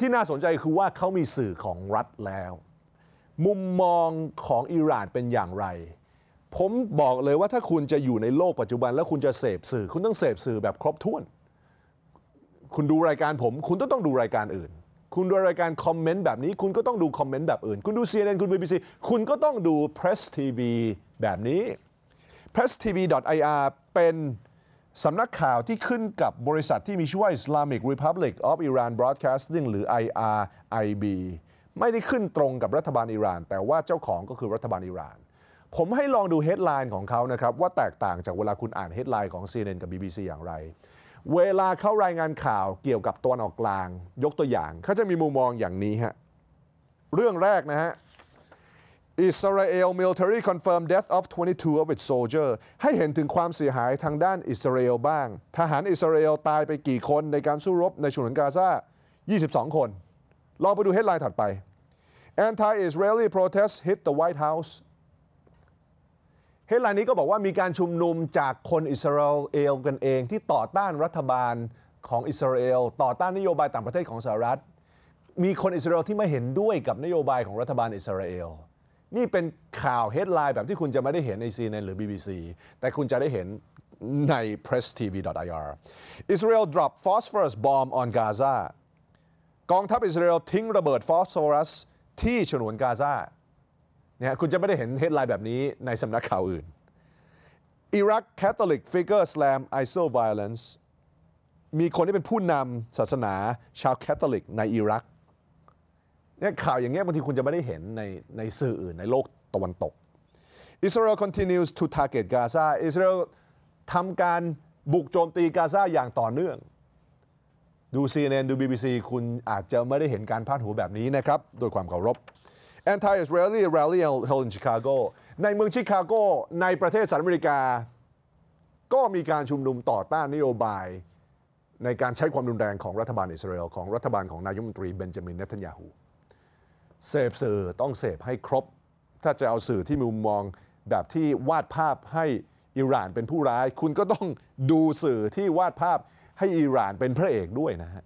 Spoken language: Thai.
ที่น่าสนใจคือว่าเขามีสื่อของรัฐแล้ว มุมมองของอิหร่านเป็นอย่างไร ผมบอกเลยว่าถ้าคุณจะอยู่ในโลกปัจจุบัน แล้วคุณจะเสพสื่อ คุณต้องเสพสื่อแบบครบถ้วน คุณดูรายการผม คุณต้องต้องดูรายการอื่น คุณดูรายการคอมเมนต์แบบนี้ คุณก็ต้องดูคอมเมนต์แบบอื่น คุณดู CNN คุณ BBC คุณก็ต้องดู Press TV แบบนี้ presstv.ir เป็นสำนักข่าวที่ขึ้นกับบริษัทที่มีชื่อว่า Islamic Republic of Iran Broadcasting หรือ IRIB ไม่ได้ขึ้นตรงกับรัฐบาลอิหร่าน แต่ว่าเจ้าของก็คือรัฐบาลอิหร่าน ผมให้ลองดูเฮดไลน์ของเขานะครับ ว่าแตกต่างจากเวลาคุณอ่านเฮดไลน์ของ CNN กับ BBC อย่างไร เวลาเข้ารายงานข่าวเกี่ยวกับตัวออกกลาง ยกตัวอย่างเขาจะมีมุมมองอย่างนี้ฮะ เรื่องแรกนะฮะสราเอลมิลเทอรี่คอนเฟิร์มเดธออฟ22 of its soldier ให้เห็นถึงความเสียหายทางด้านอิสราเอลบ้าง ทหารอิสราเอลตายไปกี่คนในการสู้รบ ในฉนวนกาซา 22 คน ลองไปดูเฮดไลน์ถัดไป Anti-Israeli protests hit the White House เฮดไลน์นี้ก็บอกว่ามีการชุมนุมจากคนอิสราเอลกันเองที่ต่อต้านรัฐบาลของอิสราเอล ต่อต้านนโยบายต่างประเทศของสหรัฐ มีคนอิสราเอลที่ไม่เห็นด้วยกับนโยบายของรัฐบาลอิสราเอลนี่เป็นข่าวเฮดไลน์แบบที่คุณจะไม่ได้เห็นใน CNN หรือ BBC แต่คุณจะได้เห็นใน presstv.ir Israel drop phosphorus bomb on Gaza กองทัพอิสราเอลทิ้งระเบิดฟอสฟอรัสที่ฉนวนกาซาเนี่ยคุณจะไม่ได้เห็นเฮดไลน์แบบนี้ในสำนักข่าวอื่นอิรักแคทอลิกฟิกเกอร์สแลมไอโซไวเลนซ์มีคนที่เป็นผู้นำศาสนาชาวแคทอลิกในอิรักเนี่ยข่าวอย่างเงี้ยบางทีคุณจะไม่ได้เห็นในในสื่ออื่นในโลกตะวันตกอิ i s r a อ l continues to target Gaza สราเอลทำการบุกโจมตีกาซาอย่างต่อเนื่อง ดู CNN ดู BBC คุณอาจจะไม่ได้เห็นการพาดหัวแบบนี้นะครับโดยความเคารพ Anti-Israeli rally held in Chicago ในเมืองชิคาโกในประเทศสหรัฐอเมริกา ก็มีการชุมนุมต่อต้านนโยบาย ในการใช้ความรุนแรงของรัฐบาลอิสราเอลของรัฐบาลของนายมนตรีเบนจามินเนทันยาฮูเสพสื่อต้องเสพให้ครบ ถ้าจะเอาสื่อที่มุมมองแบบที่วาดภาพให้อิหร่านเป็นผู้ร้าย คุณก็ต้องดูสื่อที่วาดภาพให้อิหร่านเป็นพระเอกด้วยนะฮะ